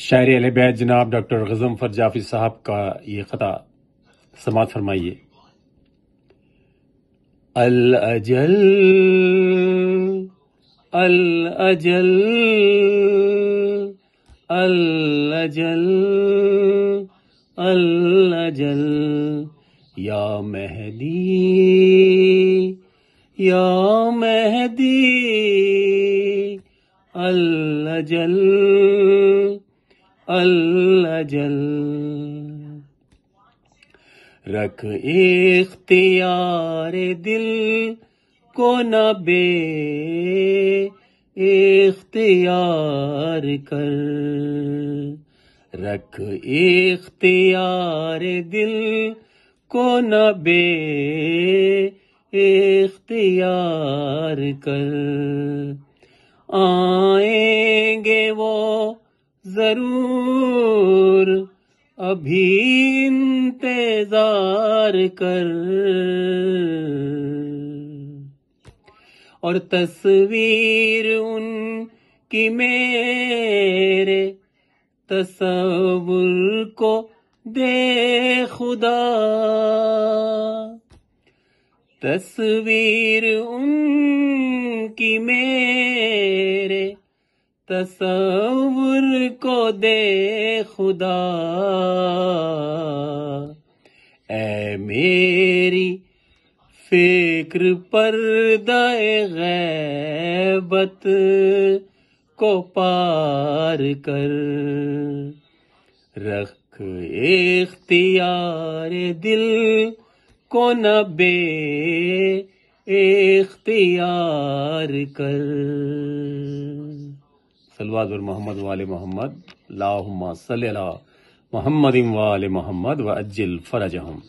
शायर अल बैत जनाब डॉक्टर फर जाफी साहब का ये ख़ता समात फरमाइए अल अजल अल अजल अल अजल अल अजल या मेहदी या मेहदी अल अजल अल्लाजल रख इख्तियार दिल को न बे इख्तियार कर रख इख्तियार दिल को न बे इख्तियार कर आएंगे वो जरूर अभी इंतजार कर और तस्वीर कि मेरे तस्वुर को दे खुदा तस्वीर उनकी मेरे तस्वुर को दे खुदा ए मेरी फिक्र पर गैबत को पार कर रख इख्तियार दिल को न बे इख्तियार कर सलवाद मोहम्मद वाले मोहम्मद लाहम्मा सल मोहम्मद वाले मोहम्मद व अज्जिल फ़रजहम